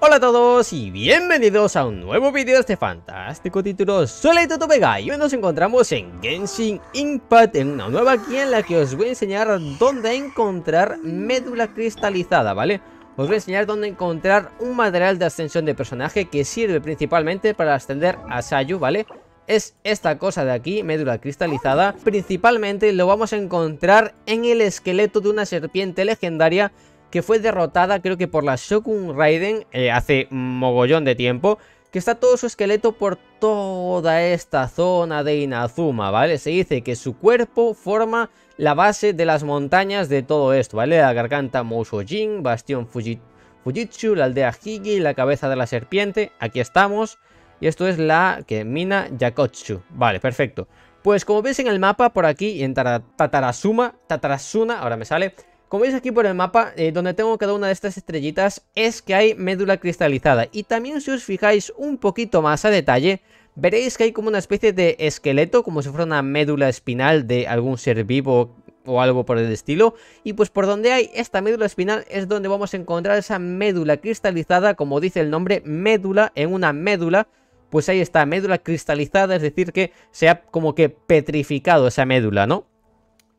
Hola a todos y bienvenidos a un nuevo vídeo de este fantástico título Soy Toto y hoy nos encontramos en Genshin Impact en una nueva guía en la que os voy a enseñar dónde encontrar médula cristalizada, ¿vale? Os voy a enseñar dónde encontrar un material de ascensión de personaje que sirve principalmente para ascender a Sayu, ¿vale? es esta cosa de aquí, médula cristalizada. Principalmente lo vamos a encontrar en el esqueleto de una serpiente legendaria que fue derrotada creo que por la Shokun Raiden eh, hace mogollón de tiempo, que está todo su esqueleto por toda esta zona de Inazuma, ¿vale? Se dice que su cuerpo forma la base de las montañas de todo esto, ¿vale? La garganta Mousojin, Bastión Fujitsu, la aldea Higi, la cabeza de la serpiente, aquí estamos, y esto es la que mina Yakotsu, vale, perfecto. Pues como veis en el mapa, por aquí, en Tatarasuma, Tatarasuna, ahora me sale, como veis aquí por el mapa, eh, donde tengo cada una de estas estrellitas es que hay médula cristalizada. Y también si os fijáis un poquito más a detalle, veréis que hay como una especie de esqueleto, como si fuera una médula espinal de algún ser vivo o algo por el estilo. Y pues por donde hay esta médula espinal es donde vamos a encontrar esa médula cristalizada, como dice el nombre, médula en una médula. Pues ahí está, médula cristalizada, es decir que se ha como que petrificado esa médula, ¿no?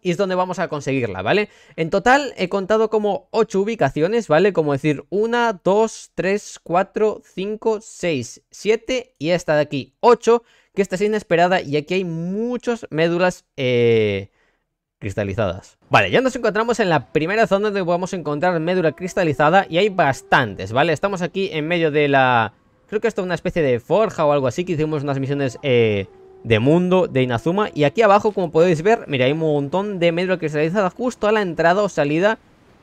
y es donde vamos a conseguirla, ¿vale? En total he contado como 8 ubicaciones, ¿vale? Como decir 1, 2, 3, 4, 5, 6, 7 y esta de aquí 8, que esta es inesperada y aquí hay muchas médulas eh, cristalizadas. Vale, ya nos encontramos en la primera zona donde podemos encontrar médula cristalizada y hay bastantes, ¿vale? Estamos aquí en medio de la... Creo que esto es una especie de forja o algo así, que hicimos unas misiones... Eh de Mundo, de Inazuma. Y aquí abajo, como podéis ver, mira, hay un montón de médula cristalizada justo a la entrada o salida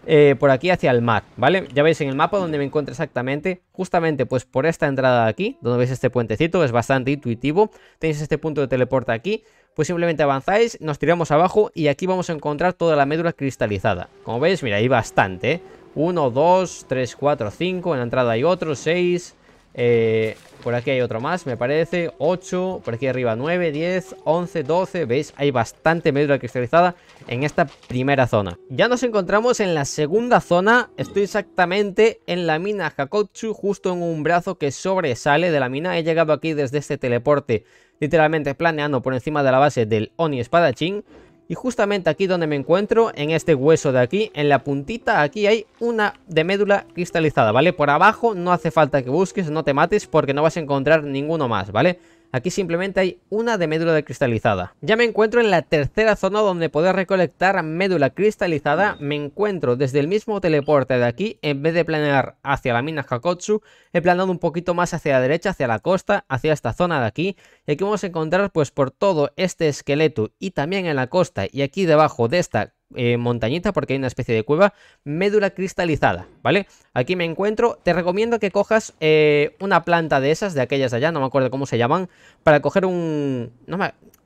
eh, por aquí hacia el mar, ¿vale? Ya veis en el mapa donde me encuentro exactamente, justamente pues por esta entrada de aquí, donde veis este puentecito, es bastante intuitivo, tenéis este punto de teleporte aquí, pues simplemente avanzáis, nos tiramos abajo y aquí vamos a encontrar toda la médula cristalizada. Como veis, mira, hay bastante, 1, 2, 3, cuatro, cinco, en la entrada hay otros, seis... Eh, por aquí hay otro más, me parece. 8, por aquí arriba 9, 10, 11, 12. ¿Veis? Hay bastante medula cristalizada en esta primera zona. Ya nos encontramos en la segunda zona. Estoy exactamente en la mina Hakotsu, justo en un brazo que sobresale de la mina. He llegado aquí desde este teleporte, literalmente planeando por encima de la base del Oni Espadachín. Y justamente aquí donde me encuentro, en este hueso de aquí, en la puntita, aquí hay una de médula cristalizada, ¿vale? Por abajo no hace falta que busques, no te mates porque no vas a encontrar ninguno más, ¿vale? vale Aquí simplemente hay una de médula cristalizada. Ya me encuentro en la tercera zona donde poder recolectar médula cristalizada. Me encuentro desde el mismo teleporte de aquí, en vez de planear hacia la mina Hakotsu, he planeado un poquito más hacia la derecha, hacia la costa, hacia esta zona de aquí. Y aquí vamos a encontrar pues por todo este esqueleto y también en la costa y aquí debajo de esta eh, montañita porque hay una especie de cueva, médula cristalizada, ¿vale? Aquí me encuentro, te recomiendo que cojas eh, una planta de esas, de aquellas de allá, no me acuerdo cómo se llaman, para coger un,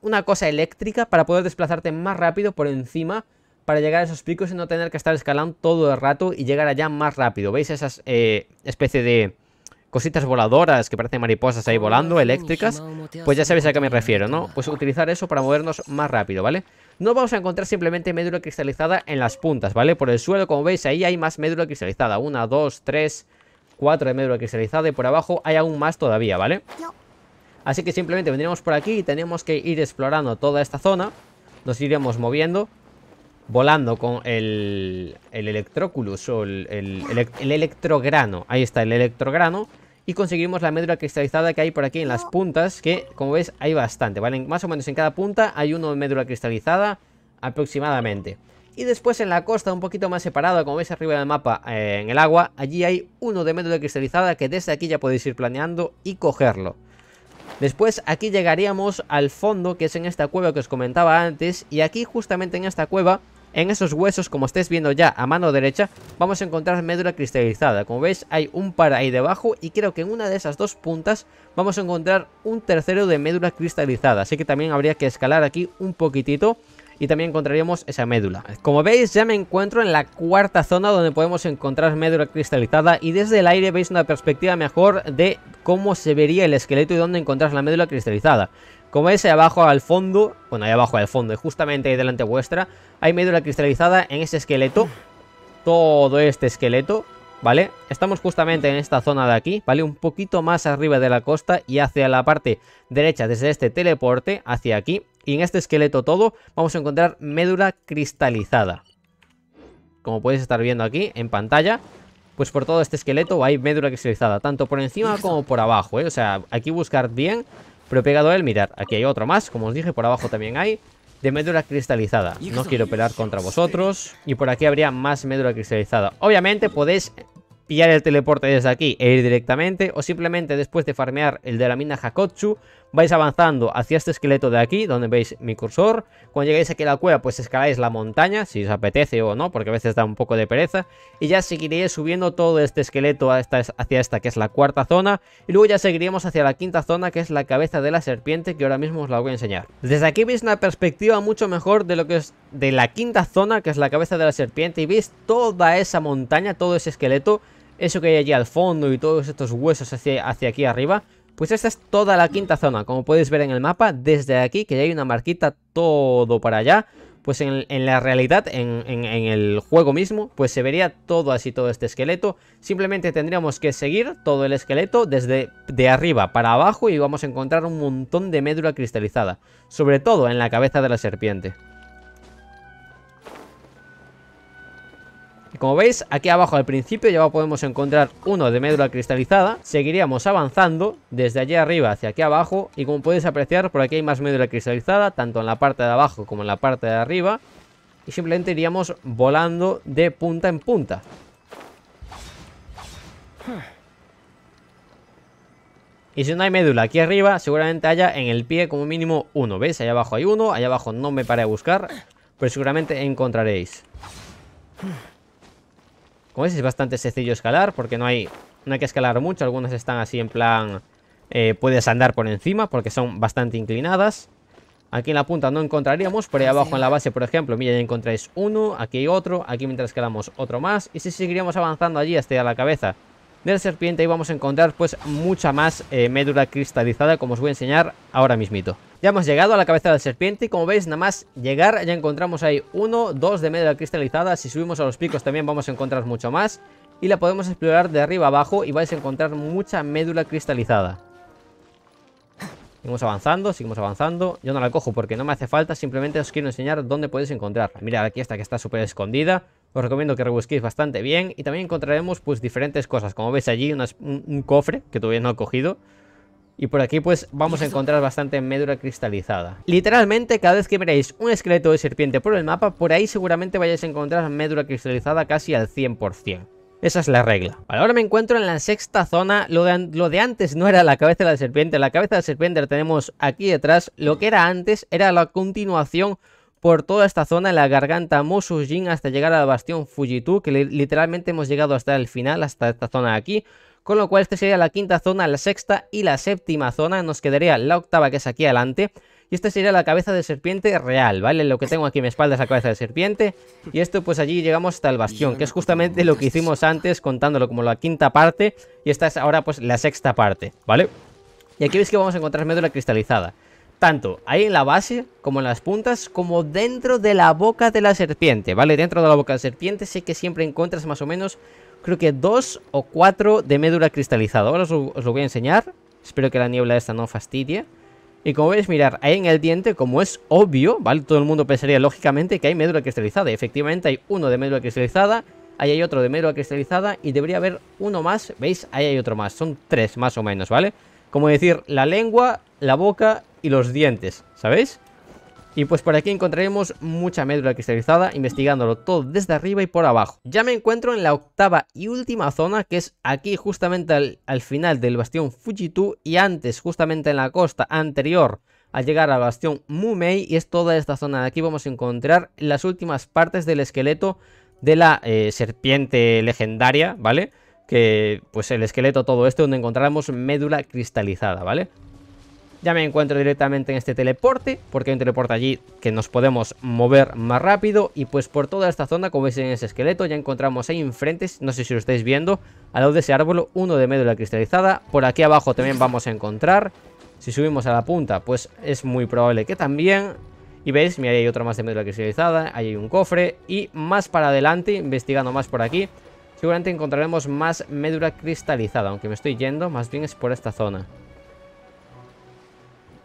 una cosa eléctrica para poder desplazarte más rápido por encima para llegar a esos picos y no tener que estar escalando todo el rato y llegar allá más rápido. ¿Veis esas eh, especie de cositas voladoras que parecen mariposas ahí volando, eléctricas? Pues ya sabéis a qué me refiero, ¿no? Pues utilizar eso para movernos más rápido, ¿vale? vale no vamos a encontrar simplemente médula cristalizada en las puntas, ¿vale? Por el suelo, como veis, ahí hay más médula cristalizada. Una, dos, tres, cuatro de médula cristalizada y por abajo hay aún más todavía, ¿vale? Así que simplemente vendríamos por aquí y tenemos que ir explorando toda esta zona. Nos iremos moviendo volando con el, el electroculus o el, electrograno. Ahí está el electrograno y conseguimos la médula cristalizada que hay por aquí en las puntas, que como veis hay bastante, ¿vale? Más o menos en cada punta hay uno de médula cristalizada aproximadamente. Y después en la costa, un poquito más separado, como veis arriba del mapa, eh, en el agua, allí hay uno de médula cristalizada que desde aquí ya podéis ir planeando y cogerlo. Después aquí llegaríamos al fondo, que es en esta cueva que os comentaba antes, y aquí justamente en esta cueva en esos huesos, como estáis viendo ya a mano derecha, vamos a encontrar médula cristalizada. Como veis, hay un par ahí debajo y creo que en una de esas dos puntas vamos a encontrar un tercero de médula cristalizada. Así que también habría que escalar aquí un poquitito y también encontraríamos esa médula. Como veis ya me encuentro en la cuarta zona donde podemos encontrar médula cristalizada y desde el aire veis una perspectiva mejor de cómo se vería el esqueleto y dónde encontrar la médula cristalizada. Como ahí abajo al fondo, bueno, ahí abajo al fondo, justamente ahí delante vuestra, hay médula cristalizada en ese esqueleto. Todo este esqueleto, ¿vale? Estamos justamente en esta zona de aquí, ¿vale? Un poquito más arriba de la costa y hacia la parte derecha, desde este teleporte hacia aquí. Y en este esqueleto todo vamos a encontrar médula cristalizada. Como podéis estar viendo aquí en pantalla, pues por todo este esqueleto hay médula cristalizada, tanto por encima como por abajo, ¿eh? O sea, aquí buscar bien pero pegado a él, mirad, aquí hay otro más, como os dije, por abajo también hay. De médula cristalizada. No quiero pelear contra vosotros. Y por aquí habría más médula cristalizada. Obviamente podéis pillar el teleporte desde aquí e ir directamente. O simplemente después de farmear el de la mina Hakotsu, vais avanzando hacia este esqueleto de aquí, donde veis mi cursor. Cuando lleguéis aquí a la cueva, pues escaláis la montaña, si os apetece o no, porque a veces da un poco de pereza. Y ya seguiréis subiendo todo este esqueleto hacia esta, que es la cuarta zona. Y luego ya seguiríamos hacia la quinta zona, que es la cabeza de la serpiente, que ahora mismo os la voy a enseñar. Desde aquí veis una perspectiva mucho mejor de lo que es de la quinta zona, que es la cabeza de la serpiente. Y veis toda esa montaña, todo ese esqueleto, eso que hay allí al fondo y todos estos huesos hacia aquí arriba pues esta es toda la quinta zona, como podéis ver en el mapa, desde aquí, que ya hay una marquita todo para allá, pues en, la realidad, en, en, el juego mismo, pues se vería todo así, todo este esqueleto. Simplemente tendríamos que seguir todo el esqueleto desde de arriba para abajo y vamos a encontrar un montón de médula cristalizada, sobre todo en la cabeza de la serpiente. Y Como veis, aquí abajo al principio ya podemos encontrar uno de médula cristalizada. Seguiríamos avanzando desde allí arriba hacia aquí abajo. Y como podéis apreciar, por aquí hay más médula cristalizada, tanto en la parte de abajo como en la parte de arriba. Y simplemente iríamos volando de punta en punta. Y si no hay médula aquí arriba, seguramente haya en el pie como mínimo uno. ¿Veis? Allá abajo hay uno, allá abajo no me paré a buscar, pero seguramente encontraréis. Como veis es bastante sencillo escalar porque no hay, no hay que escalar mucho. Algunas están así en plan... Eh, puedes andar por encima porque son bastante inclinadas. Aquí en la punta no encontraríamos, Por ahí ah, abajo en la base, por ejemplo, mira, ya encontráis uno, aquí hay otro, aquí mientras escalamos otro más. Y si seguiríamos avanzando allí hasta a la cabeza de la serpiente y vamos a encontrar pues mucha más eh, médula cristalizada como os voy a enseñar ahora mismito. Ya hemos llegado a la cabeza de la serpiente y como veis nada más llegar ya encontramos ahí uno, dos de médula cristalizada, si subimos a los picos también vamos a encontrar mucho más y la podemos explorar de arriba abajo y vais a encontrar mucha médula cristalizada. Seguimos avanzando, seguimos avanzando. Yo no la cojo porque no me hace falta, simplemente os quiero enseñar dónde podéis encontrarla. Mirad aquí está, que está súper escondida os recomiendo que rebusquéis bastante bien y también encontraremos pues diferentes cosas, como veis allí un, cofre que todavía no he cogido y por aquí pues vamos a encontrar bastante médula cristalizada. Literalmente cada vez que veréis un esqueleto de serpiente por el mapa, por ahí seguramente vayáis a encontrar médula cristalizada casi al 100%. Esa es la regla. ahora me encuentro en la sexta zona. Lo de, lo de, antes no era la cabeza de la serpiente. La cabeza de la serpiente la tenemos aquí detrás. Lo que era antes era la continuación por toda esta zona, en la garganta Mosujin hasta llegar al bastión Fujitu, que literalmente hemos llegado hasta el final, hasta esta zona de aquí. Con lo cual, esta sería la quinta zona, la sexta y la séptima zona. Nos quedaría la octava, que es aquí adelante. Y esta sería la cabeza de serpiente real, ¿vale? Lo que tengo aquí en mi espalda es la cabeza de serpiente. Y esto, pues allí llegamos hasta el bastión, que es justamente lo que hicimos antes, contándolo como la quinta parte. Y esta es ahora, pues, la sexta parte, ¿vale? Y aquí veis que vamos a encontrar médula cristalizada tanto ahí en la base, como en las puntas, como dentro de la boca de la serpiente, ¿vale? Dentro de la boca de la serpiente sé que siempre encuentras más o menos, creo que dos o cuatro de médula cristalizada. Ahora os, lo voy a enseñar, espero que la niebla esta no fastidie. Y como veis, mirar, ahí en el diente, como es obvio, ¿vale? Todo el mundo pensaría lógicamente que hay médula cristalizada. Efectivamente hay uno de médula cristalizada, ahí hay otro de médula cristalizada y debería haber uno más, ¿veis? Ahí hay otro más, son tres más o menos, ¿vale? vale como decir, la lengua, la boca y los dientes, ¿sabéis? Y pues por aquí encontraremos mucha médula cristalizada, investigándolo todo desde arriba y por abajo. Ya me encuentro en la octava y última zona, que es aquí justamente al, final del bastión Fujitu y antes, justamente en la costa anterior al llegar al bastión Mumei, y es toda esta zona de aquí, vamos a encontrar las últimas partes del esqueleto de la eh, serpiente legendaria, ¿vale? que pues el esqueleto, todo esto, donde encontramos médula cristalizada, ¿vale? Ya me encuentro directamente en este teleporte, porque hay un teleporte allí que nos podemos mover más rápido. Y pues por toda esta zona, como veis en ese esqueleto, ya encontramos ahí enfrente. no sé si lo estáis viendo, al lado de ese árbol, uno de médula cristalizada. Por aquí abajo también vamos a encontrar. Si subimos a la punta, pues es muy probable que también. Y veis, mira, ahí hay otro más de médula cristalizada, ahí hay un cofre. Y más para adelante, investigando más por aquí, Seguramente encontraremos más médula cristalizada, aunque me estoy yendo, más bien es por esta zona.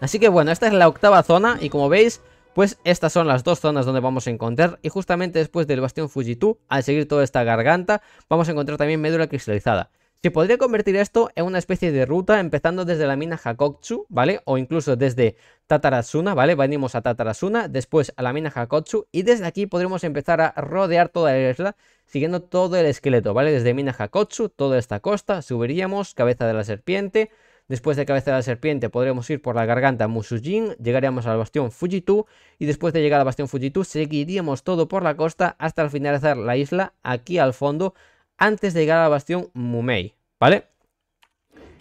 Así que bueno, esta es la octava zona y como veis, pues estas son las dos zonas donde vamos a encontrar y justamente después del bastión Fujitu, al seguir toda esta garganta, vamos a encontrar también médula cristalizada. Se podría convertir esto en una especie de ruta empezando desde la mina Hakotsu, ¿vale? O incluso desde Tatarasuna, ¿vale? Venimos a Tatarasuna, después a la mina Hakotsu y desde aquí podremos empezar a rodear toda la isla siguiendo todo el esqueleto, ¿vale? Desde Mina Hakotsu, toda esta costa, subiríamos, cabeza de la serpiente. Después de cabeza de la serpiente podremos ir por la garganta Musujin, llegaríamos al bastión Fujitu y después de llegar al bastión Fujitu seguiríamos todo por la costa hasta al finalizar la isla aquí al fondo antes de llegar al bastión Mumei, ¿vale?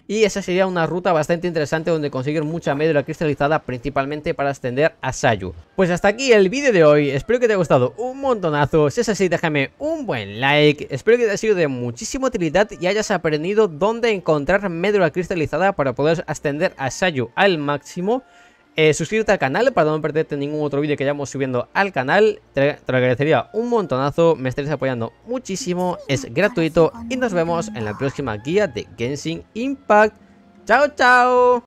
y esa sería una ruta bastante interesante donde conseguir mucha médula cristalizada principalmente para ascender a Sayu. Pues hasta aquí el vídeo de hoy, espero que te haya gustado un montonazo, si es así déjame un buen like, espero que te haya sido de muchísima utilidad y hayas aprendido dónde encontrar médula cristalizada para poder ascender a Sayu al máximo eh, suscríbete al canal para no perderte ningún otro vídeo que vayamos subiendo al canal. Te, lo agradecería un montonazo, me estaréis apoyando muchísimo, es gratuito y nos vemos en la próxima guía de Genshin Impact. ¡Chao, chao!